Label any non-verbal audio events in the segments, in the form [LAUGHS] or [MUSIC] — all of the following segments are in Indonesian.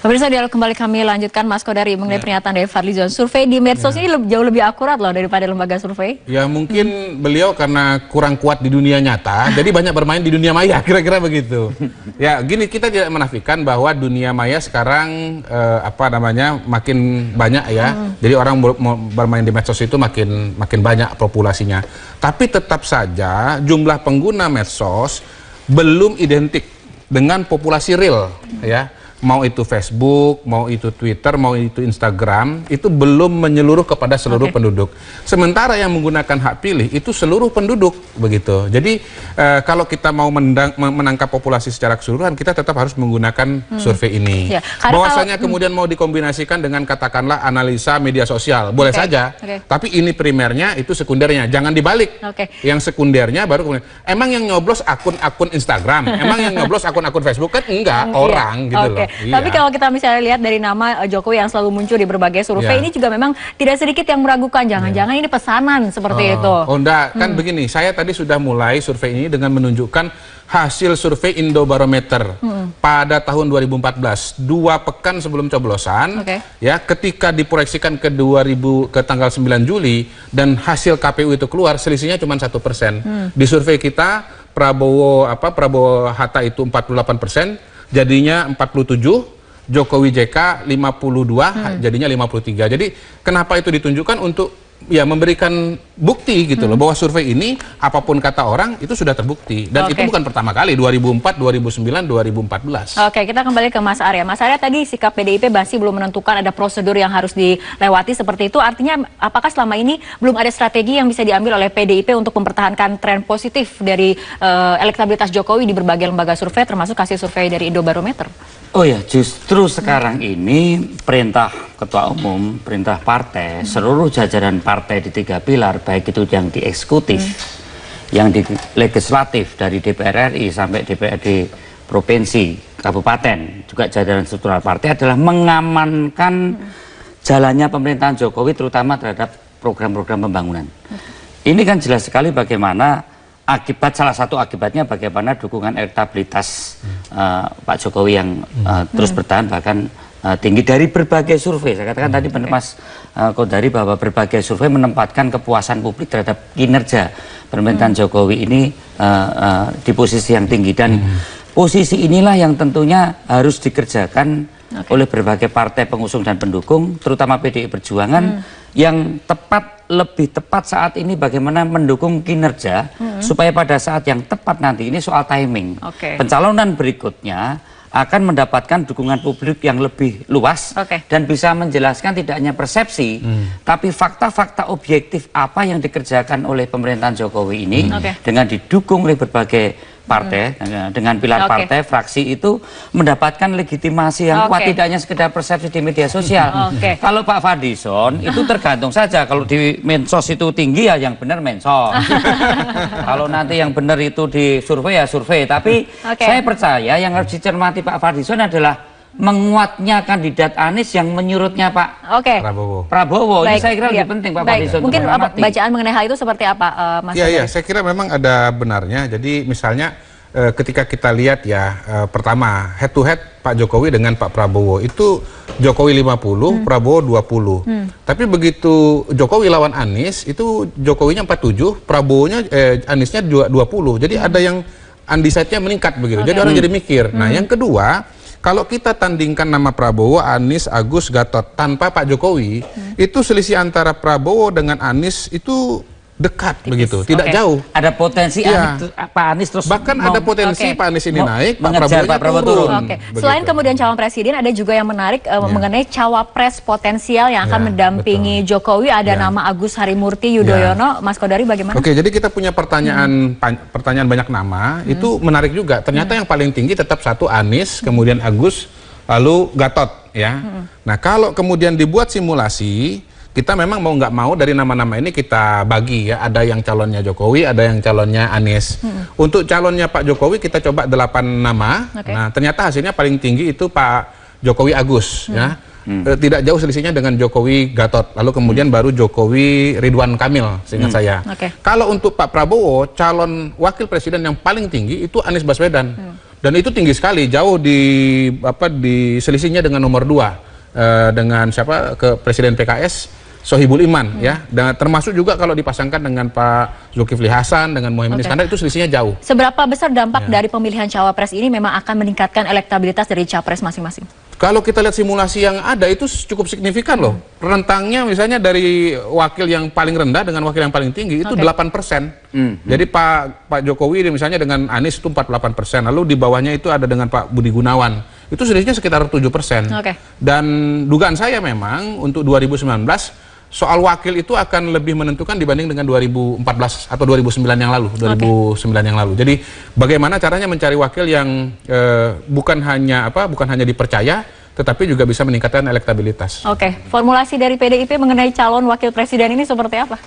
Pemirsa dialog kembali kami lanjutkan Mas Kodari mengenai ya. pernyataan dari Fadli Zon. Survei di medsos ya. ini jauh lebih akurat loh daripada lembaga survei. Ya mungkin hmm. beliau karena kurang kuat di dunia nyata, [LAUGHS] jadi banyak bermain di dunia maya [LAUGHS] kira-kira begitu. ya gini kita tidak menafikan bahwa dunia maya sekarang eh, apa namanya makin banyak ya. Hmm. Jadi orang bermain di medsos itu makin makin banyak populasinya. Tapi tetap saja jumlah pengguna medsos belum identik dengan populasi real ya mau itu Facebook, mau itu Twitter, mau itu Instagram, itu belum menyeluruh kepada seluruh okay. penduduk. Sementara yang menggunakan hak pilih itu seluruh penduduk, begitu. Jadi e, kalau kita mau mendang, menangkap populasi secara keseluruhan, kita tetap harus menggunakan hmm. survei ini. Ya, Bahwasanya kalau, hmm. kemudian hmm. mau dikombinasikan dengan katakanlah analisa media sosial, boleh okay. saja. Okay. Tapi ini primernya, itu sekundernya, jangan dibalik. Okay. Yang sekundernya baru kemudian. Emang yang nyoblos akun-akun Instagram, emang yang nyoblos akun-akun Facebook kan enggak iya. orang, ya. gitu okay. loh. Iya. Tapi kalau kita misalnya lihat dari nama eh, Jokowi yang selalu muncul di berbagai survei yeah. ini juga memang tidak sedikit yang meragukan jangan-jangan yeah. ini pesanan seperti oh. itu. Oh enggak, kan hmm. begini, saya tadi sudah mulai survei ini dengan menunjukkan hasil survei Indobarometer hmm. pada tahun 2014, dua pekan sebelum coblosan, okay. ya ketika diproyeksikan ke 2000 ke tanggal 9 Juli dan hasil KPU itu keluar selisihnya cuma satu persen. Hmm. Di survei kita Prabowo apa Prabowo Hatta itu 48 persen, jadinya 47 Jokowi JK 52 hmm. jadinya 53. Jadi kenapa itu ditunjukkan untuk ya memberikan bukti gitu loh hmm. bahwa survei ini apapun kata orang itu sudah terbukti dan okay. itu bukan pertama kali 2004 2009 2014. Oke, okay, kita kembali ke Mas Arya. Mas Arya tadi sikap PDIP masih belum menentukan ada prosedur yang harus dilewati seperti itu. Artinya apakah selama ini belum ada strategi yang bisa diambil oleh PDIP untuk mempertahankan tren positif dari uh, elektabilitas Jokowi di berbagai lembaga survei termasuk hasil survei dari Indobarometer? Oh ya, justru sekarang ini perintah ketua umum, perintah partai, hmm. seluruh jajaran partai di tiga pilar baik itu yang di eksekutif, hmm. yang di legislatif dari DPR RI sampai DPRD provinsi, kabupaten, juga jajaran struktural partai adalah mengamankan hmm. jalannya pemerintahan Jokowi terutama terhadap program-program pembangunan. Hmm. Ini kan jelas sekali bagaimana akibat salah satu akibatnya bagaimana dukungan elektabilitas uh, Pak Jokowi yang uh, terus bertahan bahkan Eh, tinggi dari berbagai survei. Saya katakan hmm. tadi okay. Mas uh, eh, dari bahwa berbagai survei menempatkan kepuasan publik terhadap kinerja pemerintahan hmm. Jokowi ini uh, uh, di posisi yang tinggi dan hmm. posisi inilah yang tentunya harus dikerjakan okay. oleh berbagai partai pengusung dan pendukung, terutama PDI Perjuangan hmm. yang tepat lebih tepat saat ini bagaimana mendukung kinerja hmm. supaya pada saat yang tepat nanti ini soal timing okay. pencalonan berikutnya akan mendapatkan dukungan publik yang lebih luas okay. dan bisa menjelaskan tidak hanya persepsi hmm. tapi fakta-fakta objektif apa yang dikerjakan oleh pemerintahan Jokowi ini hmm. okay. dengan didukung oleh berbagai partai hmm. Ya. Iya, dengan pilar okay. partai fraksi itu mendapatkan legitimasi yang okay. kuat tidak hanya sekedar persepsi di media sosial. okay. Kalau Pak Fadison [LAUGHS] itu tergantung saja kalau di mensos itu tinggi ya yang benar mensos. [LAUGHS] kalau nanti yang benar itu di survei ya survei. Tapi okay. saya percaya yang harus dicermati Pak Fadison adalah menguatnya kandidat Anies yang menyurutnya Pak okay. Prabowo. Prabowo Baik. ini saya kira iya. lebih penting Pak Baik. Pak Mungkin apa bacaan mengenai hal itu seperti apa uh, Mas? Iya iya, saya kira memang ada benarnya. Jadi misalnya uh, ketika kita lihat ya uh, pertama head to head Pak Jokowi dengan Pak Prabowo itu Jokowi 50, hmm. Prabowo 20. Hmm. Tapi begitu Jokowi lawan Anies itu Jokowinya 47, Prabowo-nya eh, Aniesnya dua 20. Jadi hmm. ada yang undecided-nya meningkat begitu. Okay. Jadi orang hmm. jadi mikir. Nah, hmm. Nah, yang kedua kalau kita tandingkan nama Prabowo, Anies, Agus, Gatot tanpa Pak Jokowi, hmm. itu selisih antara Prabowo dengan Anies itu dekat tipis. begitu, tidak okay. jauh. Ada potensi ya. Pak Anies terus bahkan mau, ada potensi okay. Pak Anies ini naik, Pak Prabowo, Pak Prabowo turun. turun. Okay. Selain kemudian calon presiden, ada juga yang menarik uh, ya. mengenai cawapres potensial yang akan iya, mendampingi betul. Jokowi. Ada ya. nama Agus Harimurti iya. Yudhoyono. ya. Mas Kodari bagaimana? Oke, okay, jadi kita punya pertanyaan hmm. pertanyaan banyak nama. Hmm. Itu menarik juga. Ternyata hmm. yang paling tinggi tetap satu Anies, kemudian Agus, lalu Gatot. Ya. Hmm. Nah kalau kemudian dibuat simulasi kita memang mau nggak mau dari nama-nama ini kita bagi ya ada yang calonnya Jokowi ada yang calonnya Anies hmm. untuk calonnya Pak Jokowi kita coba delapan nama okay. nah ternyata hasilnya paling tinggi itu Pak Jokowi Agus hmm. ya hmm. Eh, tidak jauh selisihnya dengan Jokowi Gatot lalu kemudian hmm. baru Jokowi Ridwan Kamil seingat hmm. saya okay. kalau untuk Pak Prabowo calon wakil presiden yang paling tinggi itu Anies Baswedan hmm. dan itu tinggi sekali jauh di apa di selisihnya dengan nomor dua Eh, dengan siapa ke presiden PKS Sohibul Iman hmm. ya dan termasuk juga kalau dipasangkan dengan Pak Zulkifli Hasan dengan Mohaimin okay. Iskandar itu selisihnya jauh. Seberapa besar dampak ya. dari pemilihan cawapres ini memang akan meningkatkan elektabilitas dari cawapres masing-masing? Kalau kita lihat simulasi yang ada itu cukup signifikan loh. Hmm. Rentangnya misalnya dari wakil yang paling rendah dengan wakil yang paling tinggi itu okay. persen. Hmm. Jadi Pak Pak Jokowi misalnya dengan Anies itu empat delapan persen. Lalu di bawahnya itu ada dengan Pak Budi Gunawan itu selisihnya sekitar 7 persen. Okay. Dan dugaan saya memang untuk 2019 soal wakil itu akan lebih menentukan dibanding dengan 2014 atau 2009 yang lalu, 2009 okay. yang lalu. Jadi bagaimana caranya mencari wakil yang eh, bukan hanya apa, bukan hanya dipercaya, tetapi juga bisa meningkatkan elektabilitas. Oke, okay. formulasi dari PDIP mengenai calon wakil presiden ini seperti apa?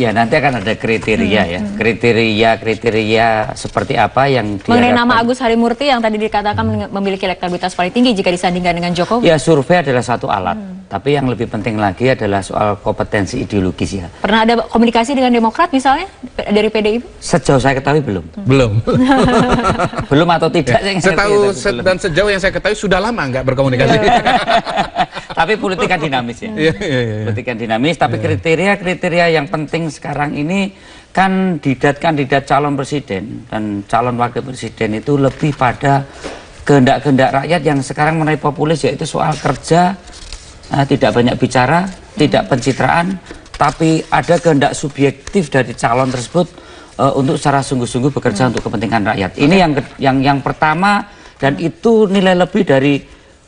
Ya nanti akan ada kriteria hmm, ya hmm. kriteria kriteria seperti apa yang mengenai nama Agus Harimurti yang tadi dikatakan hmm. memiliki elektabilitas paling tinggi jika disandingkan dengan Jokowi. Ya survei adalah satu alat, hmm. tapi yang lebih penting lagi adalah soal kompetensi ideologis ya. Pernah ada komunikasi dengan Demokrat misalnya dari PDIP? Sejauh saya ketahui belum. Hmm. Belum. [LAUGHS] belum atau tidak? Ya, saya setahu se dan sejauh yang saya ketahui sudah lama nggak berkomunikasi. [LAUGHS] [LAUGHS] tapi politik kan dinamis ya. Iya, iya, iya, iya. Politik kan dinamis, tapi kriteria-kriteria yang penting sekarang ini kan kandidat-kandidat calon presiden dan calon wakil presiden itu lebih pada kehendak-kehendak rakyat yang sekarang menaik populis yaitu soal kerja, nah, tidak banyak bicara, tidak pencitraan, tapi ada kehendak subjektif dari calon tersebut uh, untuk secara sungguh-sungguh bekerja hmm. untuk kepentingan rakyat. Ini yang yang yang pertama dan itu nilai lebih dari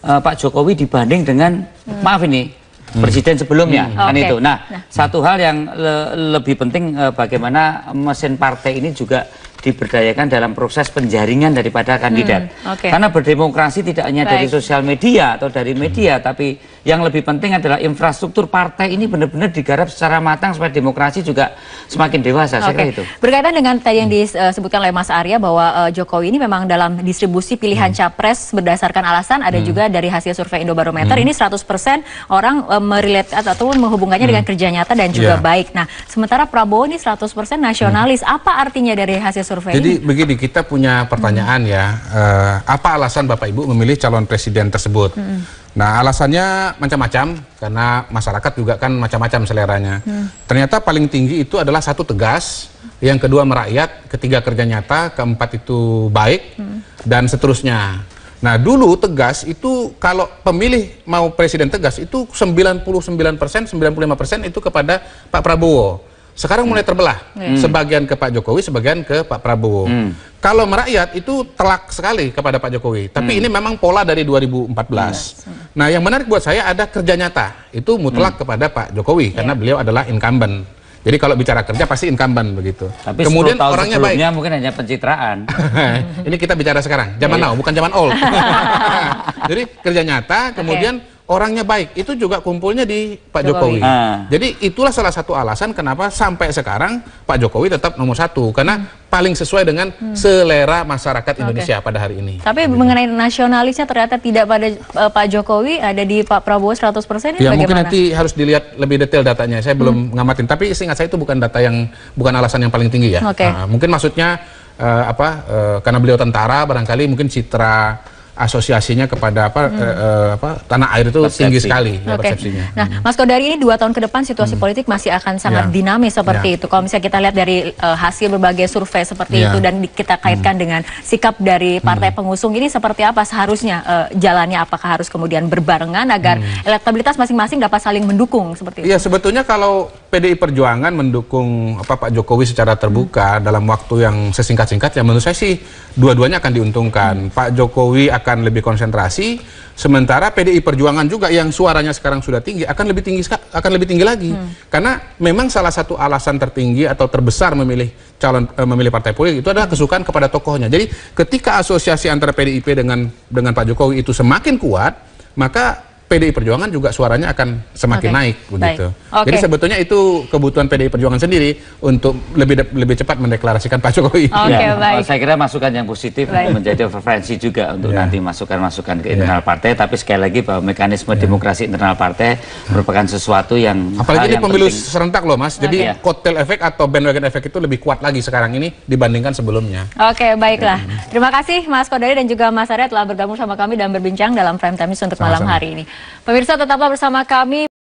uh, Pak Jokowi dibanding dengan hmm. maaf ini hmm. presiden sebelumnya hmm. kan okay. itu. Nah, nah, satu hal yang le lebih penting uh, bagaimana mesin partai ini juga diberdayakan dalam proses penjaringan daripada kandidat. Hmm. Okay. Karena berdemokrasi tidak hanya Baik. dari sosial media atau dari media, hmm. tapi yang lebih penting adalah infrastruktur partai ini benar-benar digarap secara matang supaya demokrasi juga semakin dewasa. Okay. Saya kira itu. Berkaitan dengan tadi yang disebutkan oleh Mas Arya bahwa uh, Jokowi ini memang dalam distribusi pilihan hmm. capres berdasarkan alasan ada hmm. juga dari hasil survei Indobarometer hmm. ini 100% orang uh, eh, merilet atau menghubungkannya hmm. dengan kerja nyata dan juga yeah. baik. Nah, sementara Prabowo ini 100% nasionalis. Hmm. Apa artinya dari hasil survei Jadi, ini? Jadi begini, kita punya pertanyaan hmm. ya. Uh, apa alasan Bapak Ibu memilih calon presiden tersebut? Hmm. Nah, alasannya macam-macam karena masyarakat juga kan macam-macam seleranya. Hmm. Ternyata paling tinggi itu adalah satu tegas, yang kedua merakyat, ketiga kerja nyata, keempat itu baik hmm. dan seterusnya. Nah, dulu tegas itu kalau pemilih mau presiden tegas itu 99%, 95% itu kepada Pak Prabowo. Sekarang mulai terbelah, hmm. hmm. sebagian ke Pak Jokowi, sebagian ke Pak Prabowo. Hmm. Kalau merakyat itu telak sekali kepada Pak Jokowi. Tapi hmm. ini memang pola dari 2014. Hmm. Nah, yang menarik buat saya ada kerja nyata. Itu mutlak hmm. kepada Pak Jokowi yeah. karena beliau adalah incumbent. Jadi kalau bicara kerja pasti incumbent begitu. Tapi kemudian orangnya baik. mungkin hanya pencitraan. [LAUGHS] ini kita bicara sekarang, zaman yeah. now bukan zaman old. [LAUGHS] [LAUGHS] Jadi kerja nyata, kemudian okay orangnya baik itu juga kumpulnya di Pak Jokowi. Jokowi. Ah. Jadi itulah salah satu alasan kenapa sampai sekarang Pak Jokowi tetap nomor satu karena hmm. paling sesuai dengan hmm. selera masyarakat Indonesia okay. pada hari ini. Tapi gitu. mengenai nasionalisnya ternyata tidak pada uh, Pak Jokowi ada di Pak Prabowo 100% Ya bagaimana? mungkin nanti harus dilihat lebih detail datanya. Saya belum hmm. ngamatin. Tapi seingat saya itu bukan data yang bukan alasan yang paling tinggi ya. Okay. Nah, mungkin maksudnya uh, apa? Uh, karena beliau tentara barangkali mungkin citra asosiasinya kepada apa, hmm. Eh, eh, apa tanah air itu Persepsi. tinggi sekali ya, okay. persepsinya. Nah, hmm. Mas Kodari ini dua tahun ke depan situasi hmm. politik masih akan sangat yeah. dinamis seperti yeah. itu. Kalau misalnya kita lihat dari uh, hasil berbagai survei seperti yeah. itu dan kita kaitkan hmm. dengan sikap dari partai hmm. pengusung ini seperti apa seharusnya uh, jalannya apakah harus kemudian berbarengan agar hmm. elektabilitas masing-masing dapat saling mendukung seperti itu. Iya, sebetulnya kalau PDI Perjuangan mendukung apa Pak Jokowi secara terbuka hmm. dalam waktu yang sesingkat singkat ya menurut saya sih dua-duanya akan diuntungkan. Hmm. Pak Jokowi akan akan lebih konsentrasi, sementara PDI Perjuangan juga yang suaranya sekarang sudah tinggi akan lebih tinggi akan lebih tinggi lagi. Hmm. Karena memang salah satu alasan tertinggi atau terbesar memilih calon eh, memilih partai politik itu adalah kesukaan kepada tokohnya. Jadi ketika asosiasi antara PDIP dengan dengan Pak Jokowi itu semakin kuat, maka PDI Perjuangan juga suaranya akan semakin okay. naik begitu. Okay. Jadi sebetulnya itu kebutuhan PDI Perjuangan sendiri untuk lebih lebih cepat mendeklarasikan Pak Jokowi. Oke, okay, ya. baik. Saya kira masukan yang positif baik. menjadi referensi juga untuk yeah. nanti masukan-masukan ke yeah. internal partai tapi sekali lagi bahwa mekanisme yeah. demokrasi internal partai merupakan sesuatu yang apalagi ini pemilu penting. serentak loh Mas. Jadi okay. Ya. kotel efek atau bandwagon efek itu lebih kuat lagi sekarang ini dibandingkan sebelumnya. Oke, okay, baiklah. Ya. Terima kasih Mas Kodari dan juga Mas Arya telah bergabung sama kami dan berbincang dalam frame Time untuk Sama-sama. malam hari ini. Pemirsa tetaplah bersama kami.